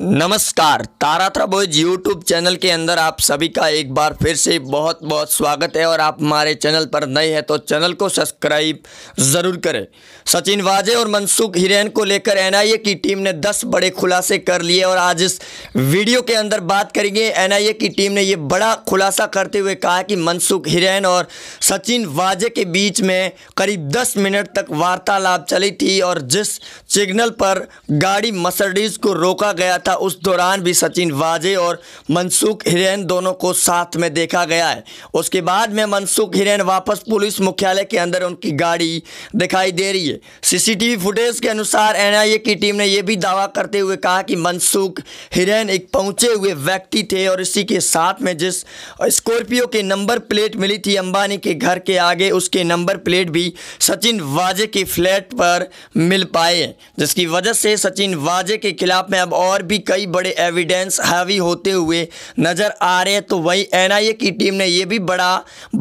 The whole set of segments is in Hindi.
नमस्कार तारा बॉयज यूट्यूब चैनल के अंदर आप सभी का एक बार फिर से बहुत बहुत स्वागत है और आप हमारे चैनल पर नए हैं तो चैनल को सब्सक्राइब ज़रूर करें सचिन वाजे और मनसुख हिरेन को लेकर एनआईए की टीम ने 10 बड़े खुलासे कर लिए और आज इस वीडियो के अंदर बात करेंगे एनआईए की टीम ने ये बड़ा खुलासा करते हुए कहा कि मनसुख हिरेन और सचिन वाजे के बीच में करीब दस मिनट तक वार्तालाप चली थी और जिस सिग्नल पर गाड़ी मसर्डीज को रोका गया था उस दौरान भी सचिन वाजे और मनसुख हिरेन दोनों को साथ में देखा गया है उसके बाद में मनसुख हिरेन वापस पुलिस मुख्यालय के अंदर उनकी गाड़ी दिखाई दे रही है सीसीटीवी फुटेज के अनुसार एनआईए की टीम ने यह भी दावा करते हुए कहा कि मनसुख हिरेन एक पहुंचे हुए व्यक्ति थे और इसी के साथ में जिस स्कॉर्पियो के नंबर प्लेट मिली थी अंबानी के घर के आगे उसके नंबर प्लेट भी सचिन वाजे के फ्लैट पर मिल पाए जिसकी वजह से सचिन वाजे के खिलाफ में अब और भी कई बड़े एविडेंस हावी होते हुए नज़र आ रहे हैं तो वहीं एनआईए की टीम ने यह भी बड़ा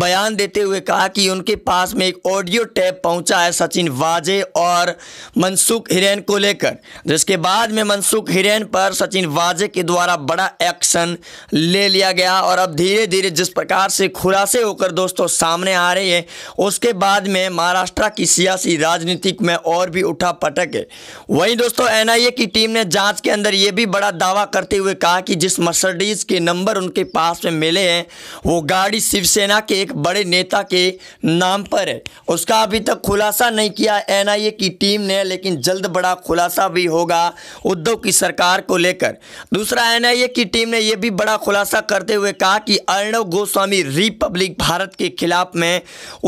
बयान देते हुए कहा कि उनके पास में एक ऑडियो टैप पहुंचा है सचिन वाजे और मनसुख हिरेन को लेकर जिसके बाद में मनसुख हिरेन पर सचिन वाजे के द्वारा बड़ा एक्शन ले लिया गया और अब धीरे धीरे जिस प्रकार से खुलासे होकर दोस्तों सामने आ रहे हैं उसके बाद में महाराष्ट्र की सियासी राजनीतिक में और भी उठा पटक है वहीं दोस्तों एनआईए की टीम ने जांच के अंदर ये भी बड़ा दावा करते हुए कहा कि जिस मर्सडीज के नंबर उनके पास में मिले हैं वो गाड़ी शिवसेना के एक बड़े नेता के नाम पर है उसका अभी तक खुलासा नहीं किया एनआईए की टीम ने लेकिन जल्द बड़ा खुलासा भी होगा उद्धव की सरकार को लेकर दूसरा एनआईए की टीम ने यह भी बड़ा खुलासा करते हुए कहा कि अर्णव गोस्वामी रिपब्लिक भारत के खिलाफ में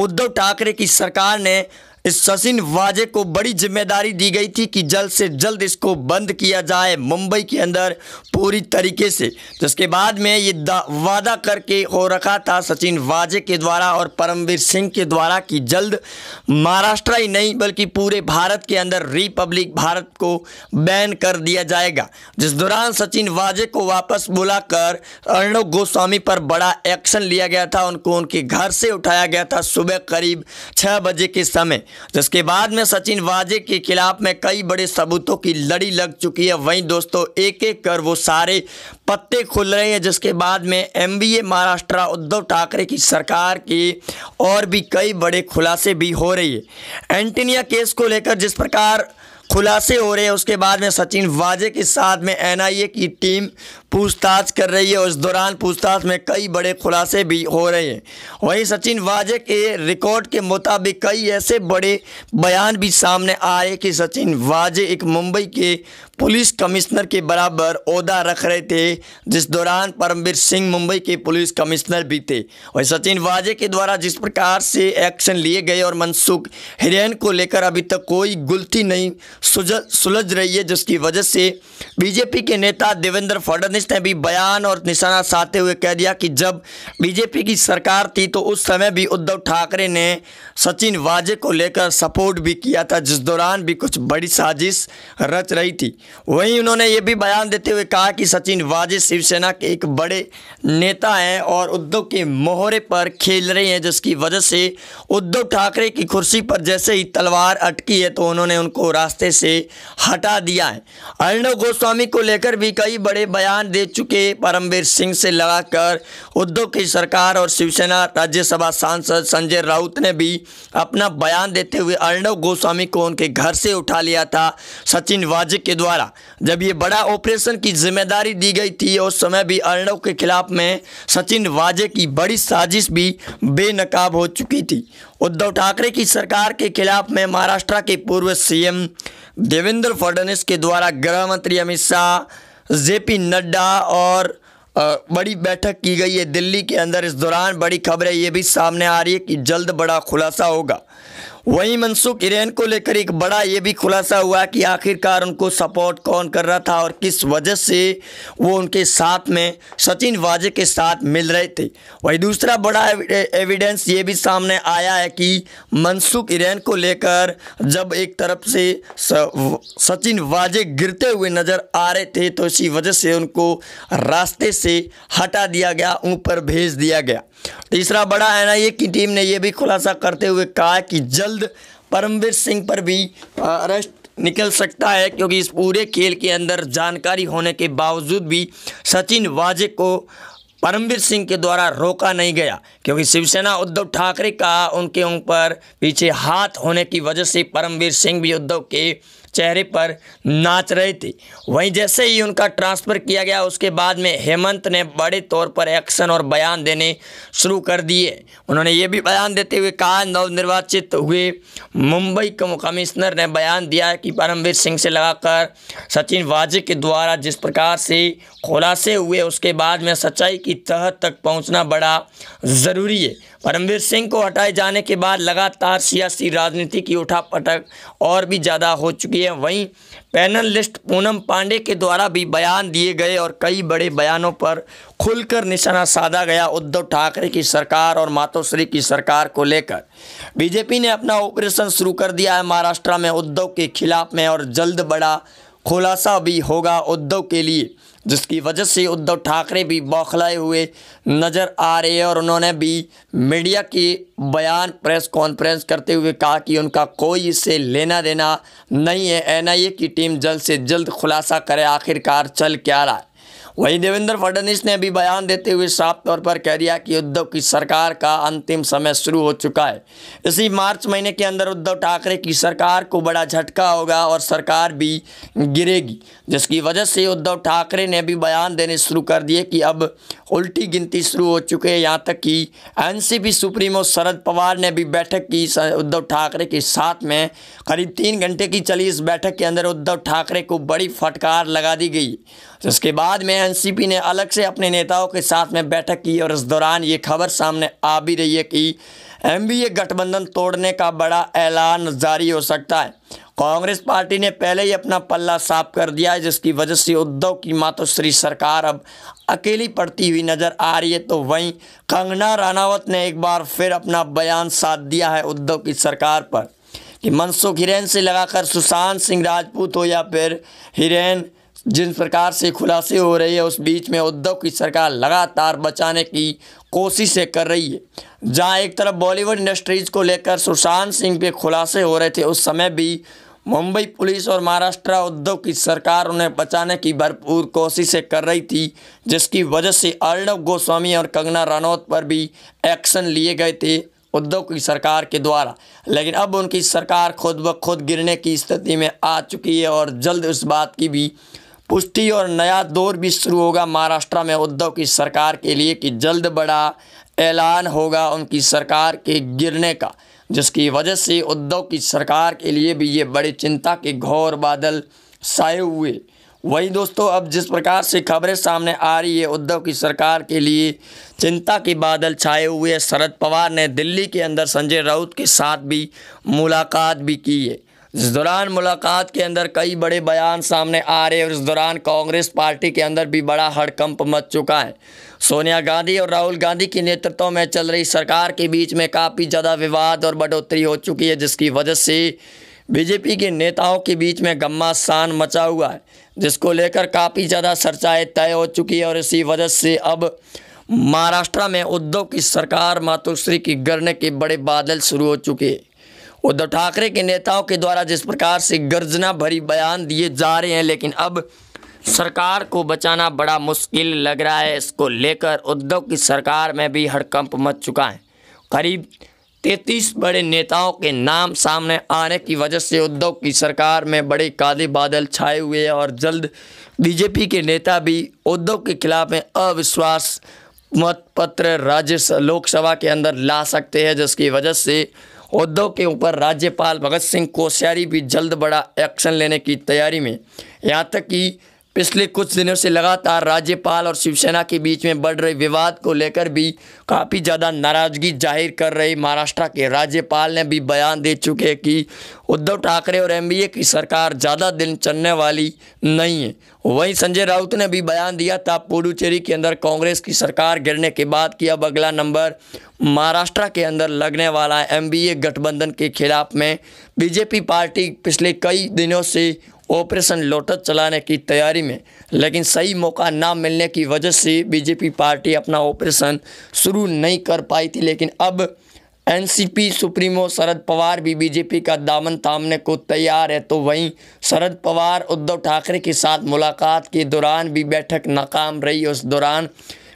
उद्धव ठाकरे की सरकार ने इस सचिन वाजे को बड़ी जिम्मेदारी दी गई थी कि जल्द से जल्द इसको बंद किया जाए मुंबई के अंदर पूरी तरीके से जिसके बाद में ये वादा करके हो रखा था सचिन वाजे के द्वारा और परमवीर सिंह के द्वारा कि जल्द महाराष्ट्र ही नहीं बल्कि पूरे भारत के अंदर रिपब्लिक भारत को बैन कर दिया जाएगा जिस दौरान सचिन वाजे को वापस बुलाकर अर्णव गोस्वामी पर बड़ा एक्शन लिया गया था उनको उनके घर से उठाया गया था सुबह करीब छः बजे के समय जिसके बाद में सचिन वाजे के खिलाफ में कई बड़े सबूतों की लड़ी लग चुकी है वहीं दोस्तों एक एक कर वो सारे पत्ते खुल रहे हैं जिसके बाद में M B A Maharashtra Uddhav Thackeray की सरकार की और भी कई बड़े खुलासे भी हो रही है एंटीनिया केस को लेकर जिस प्रकार खुलासे हो रहे हैं उसके बाद में सचिन वाजे के साथ में एनआईए की टीम पूछताछ कर रही है और इस दौरान पूछताछ में कई बड़े खुलासे भी हो रहे हैं वहीं सचिन वाजे के रिकॉर्ड के मुताबिक कई ऐसे बड़े बयान भी सामने आए कि सचिन वाजे एक मुंबई के पुलिस कमिश्नर के बराबर ओहदा रख रहे थे जिस दौरान परमवीर सिंह मुंबई के पुलिस कमिश्नर भी थे वही सचिन वाजे के द्वारा जिस प्रकार से एक्शन लिए गए और मनसुख हिरेन को लेकर अभी तक कोई गुलती नहीं सुलझ रही है जिसकी वजह से बीजेपी के नेता देवेंद्र फडणवीस ने भी बयान और निशाना साधते हुए कह दिया कि जब बीजेपी की सरकार थी तो उस समय भी उद्धव ठाकरे ने सचिन वाजे को लेकर सपोर्ट भी किया था जिस दौरान भी कुछ बड़ी साजिश रच रही थी वहीं उन्होंने ये भी बयान देते हुए कहा कि सचिन वाजे शिवसेना के एक बड़े नेता हैं और उद्धव के मोहरे पर खेल रहे हैं जिसकी वजह से उद्धव ठाकरे की कुर्सी पर जैसे ही तलवार अटकी है तो उन्होंने उनको रास्ते से हटा दिया है अर्णव गोस्वामी को लेकर भी कई बड़े बयान दे चुके परमवीर सिंह से लगाकर उद्धव की सरकार और शिवसेना राज्यसभा सांसद संजय राउत ने भी अपना बयान देते हुए अर्णव गोस्वामी को उनके घर से उठा लिया था सचिन वाजे के द्वारा द्वारा जब ये बड़ा ऑपरेशन की जिम्मेदारी दी गई थी उस समय भी अर्णव के खिलाफ में सचिन वाजे की बड़ी साजिश भी बेनकाब हो चुकी थी उद्धव ठाकरे की सरकार के खिलाफ में महाराष्ट्र के पूर्व सीएम देवेंद्र फडणवीस के द्वारा गृह मंत्री अमित शाह जे पी नड्डा और बड़ी बैठक की गई है दिल्ली के अंदर इस दौरान बड़ी खबरें ये भी सामने आ रही है कि जल्द बड़ा खुलासा होगा वहीं मनसुख हिरेन को लेकर एक बड़ा ये भी खुलासा हुआ कि आखिरकार उनको सपोर्ट कौन कर रहा था और किस वजह से वो उनके साथ में सचिन वाजे के साथ मिल रहे थे वहीं दूसरा बड़ा एविडेंस ये भी सामने आया है कि मनसुख हिरेन को लेकर जब एक तरफ से सचिन वाजे गिरते हुए नज़र आ रहे थे तो इसी वजह से उनको रास्ते से हटा दिया गया ऊपर भेज दिया गया तीसरा बड़ा एन की टीम ने यह भी खुलासा करते हुए कहा कि जल्द जल्द परमवीर सिंह पर भी अरेस्ट निकल सकता है क्योंकि इस पूरे खेल के अंदर जानकारी होने के बावजूद भी सचिन वाजे को परमवीर सिंह के द्वारा रोका नहीं गया क्योंकि शिवसेना उद्धव ठाकरे का उनके ऊपर पीछे हाथ होने की वजह से परमवीर सिंह भी उद्धव के चेहरे पर नाच रहे थे वहीं जैसे ही उनका ट्रांसफ़र किया गया उसके बाद में हेमंत ने बड़े तौर पर एक्शन और बयान देने शुरू कर दिए उन्होंने ये भी बयान देते हुए कहा नवनिर्वाचित हुए मुंबई कमिश्नर ने बयान दिया कि परमवीर सिंह से लगाकर सचिन वाजे के द्वारा जिस प्रकार से खुलासे हुए उसके बाद में सच्चाई की तह तक पहुँचना बड़ा ज़रूरी है परमवीर सिंह को हटाए जाने के बाद लगातार सियासी राजनीति की उठापटक और भी ज़्यादा हो चुकी है हैं वहीं पैनलिस्ट पूनम पांडे के द्वारा भी बयान दिए गए और कई बड़े बयानों पर खुलकर निशाना साधा गया उद्धव ठाकरे की सरकार और मातोश्री की सरकार को लेकर बीजेपी ने अपना ऑपरेशन शुरू कर दिया है महाराष्ट्र में उद्धव के खिलाफ में और जल्द बड़ा खुलासा भी होगा उद्धव के लिए जिसकी वजह से उद्धव ठाकरे भी बौखलाए हुए नज़र आ रहे हैं और उन्होंने भी मीडिया की बयान प्रेस कॉन्फ्रेंस करते हुए कहा कि उनका कोई इससे लेना देना नहीं है एनआईए की टीम जल्द से जल्द खुलासा करे आखिरकार चल क्या रहा है वहीं देवेंद्र फडणवीस ने भी बयान देते हुए साफ तौर पर कह दिया कि उद्धव की सरकार का अंतिम समय शुरू हो चुका है इसी मार्च महीने के अंदर उद्धव ठाकरे की सरकार को बड़ा झटका होगा और सरकार भी गिरेगी जिसकी वजह से उद्धव ठाकरे ने भी बयान देने शुरू कर दिए कि अब उल्टी गिनती शुरू हो चुके हैं यहाँ तक कि एनसीपी सुप्रीमो शरद पवार ने भी बैठक की उद्धव ठाकरे के साथ में करीब तीन घंटे की चली इस बैठक के अंदर उद्धव ठाकरे को बड़ी फटकार लगा दी गई जिसके बाद में एनसीपी ने अलग से अपने नेताओं के साथ में बैठक की और इस दौरान ये खबर सामने आ भी रही है कि एम गठबंधन तोड़ने का बड़ा ऐलान जारी हो सकता है कांग्रेस पार्टी ने पहले ही अपना पल्ला साफ कर दिया है जिसकी वजह से उद्धव की मातोश्री सरकार अब अकेली पड़ती हुई नज़र आ रही है तो वहीं कंगना रानावत ने एक बार फिर अपना बयान साथ दिया है उद्धव की सरकार पर कि मनसुख हिरेन से लगाकर सुशांत सिंह राजपूत हो या फिर हिरेन जिन प्रकार से खुलासे हो रही है उस बीच में उद्धव की सरकार लगातार बचाने की कोशिशें कर रही है जहां एक तरफ बॉलीवुड इंडस्ट्रीज़ को लेकर सुशांत सिंह पे खुलासे हो रहे थे उस समय भी मुंबई पुलिस और महाराष्ट्र उद्धव की सरकार उन्हें बचाने की भरपूर कोशिशें कर रही थी जिसकी वजह से अर्णव गोस्वामी और कंगना रनौत पर भी एक्शन लिए गए थे उद्धव की सरकार के द्वारा लेकिन अब उनकी सरकार खुद ब खुद गिरने की स्थिति में आ चुकी है और जल्द उस बात की भी पुष्टि और नया दौर भी शुरू होगा महाराष्ट्र में उद्धव की सरकार के लिए कि जल्द बड़ा ऐलान होगा उनकी सरकार के गिरने का जिसकी वजह से उद्धव की सरकार के लिए भी ये बड़े चिंता के घोर बादल साए हुए वही दोस्तों अब जिस प्रकार से खबरें सामने आ रही है उद्धव की सरकार के लिए चिंता के बादल छाए हुए शरद पवार ने दिल्ली के अंदर संजय राउत के साथ भी मुलाकात भी की है इस दौरान मुलाकात के अंदर कई बड़े बयान सामने आ रहे हैं और इस दौरान कांग्रेस पार्टी के अंदर भी बड़ा हड़कंप मच चुका है सोनिया गांधी और राहुल गांधी के नेतृत्व में चल रही सरकार के बीच में काफ़ी ज़्यादा विवाद और बढ़ोतरी हो चुकी है जिसकी वजह से बीजेपी के नेताओं के बीच में गम्मासान मचा हुआ है जिसको लेकर काफ़ी ज़्यादा चर्चाएँ तय हो चुकी है और इसी वजह से अब महाराष्ट्र में उद्धव की सरकार मातोश्री की गर्ने के बड़े बादल शुरू हो चुके हैं उद्धव ठाकरे के नेताओं के द्वारा जिस प्रकार से गर्जना भरी बयान दिए जा रहे हैं लेकिन अब सरकार को बचाना बड़ा मुश्किल लग रहा है इसको लेकर उद्धव की सरकार में भी हड़कंप मच चुका है करीब तैतीस बड़े नेताओं के नाम सामने आने की वजह से उद्धव की सरकार में बड़े काले बादल छाए हुए हैं और जल्द बीजेपी के नेता भी उद्धव के खिलाफ में अविश्वास मत पत्र राज्य लोकसभा के अंदर ला सकते हैं जिसकी वजह से उद्धव के ऊपर राज्यपाल भगत सिंह कोश्यारी भी जल्द बड़ा एक्शन लेने की तैयारी में यहाँ तक कि पिछले कुछ दिनों से लगातार राज्यपाल और शिवसेना के बीच में बढ़ रहे विवाद को लेकर भी काफ़ी ज़्यादा नाराज़गी जाहिर कर रहे महाराष्ट्र के राज्यपाल ने भी बयान दे चुके हैं कि उद्धव ठाकरे और एमबीए की सरकार ज़्यादा दिन चलने वाली नहीं है वहीं संजय राउत ने भी बयान दिया था पुडुचेरी के अंदर कांग्रेस की सरकार गिरने के बाद कि अब अगला नंबर महाराष्ट्र के अंदर लगने वाला एमबीए गठबंधन के खिलाफ में बीजेपी पार्टी पिछले कई दिनों से ऑपरेशन लोटस चलाने की तैयारी में लेकिन सही मौका ना मिलने की वजह से बीजेपी पार्टी अपना ऑपरेशन शुरू नहीं कर पाई थी लेकिन अब एनसीपी सुप्रीमो शरद पवार भी बीजेपी का दामन थामने को तैयार है तो वहीं शरद पवार उद्धव ठाकरे के साथ मुलाकात के दौरान भी बैठक नाकाम रही उस दौरान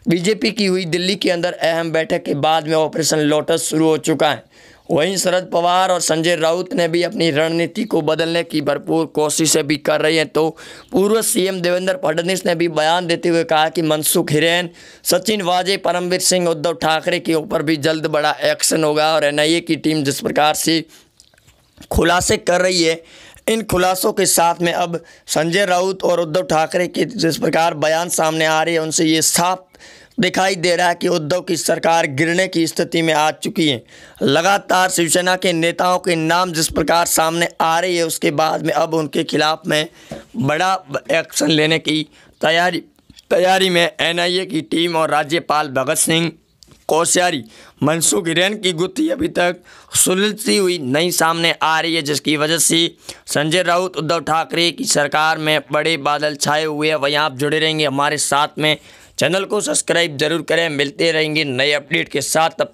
बीजेपी की हुई दिल्ली के अंदर अहम बैठक के बाद में ऑपरेशन लोटस शुरू हो चुका है वहीं शरद पवार और संजय राउत ने भी अपनी रणनीति को बदलने की भरपूर कोशिशें भी कर रही हैं तो पूर्व सीएम देवेंद्र फडणवीस ने भी बयान देते हुए कहा कि मनसुख हिरेन सचिन वाजे परमवीर सिंह उद्धव ठाकरे के ऊपर भी जल्द बड़ा एक्शन होगा और एनआईए की टीम जिस प्रकार से खुलासे कर रही है इन खुलासों के साथ में अब संजय राउत और उद्धव ठाकरे के जिस प्रकार बयान सामने आ रहे हैं उनसे ये साफ दिखाई दे रहा है कि उद्धव की सरकार गिरने की स्थिति में आ चुकी है लगातार शिवसेना के नेताओं के नाम जिस प्रकार सामने आ रही है उसके बाद में अब उनके खिलाफ में बड़ा एक्शन लेने की तैयारी तैयारी में एनआईए की टीम और राज्यपाल भगत सिंह कोश्यारी मनसुख हिरेन की गुत्थी अभी तक सुलझती हुई नहीं सामने आ रही है जिसकी वजह से संजय राउत उद्धव ठाकरे की सरकार में बड़े बादल छाए हुए हैं वहीं आप जुड़े रहेंगे हमारे साथ में चैनल को सब्सक्राइब जरूर करें मिलते रहेंगे नए अपडेट के साथ तब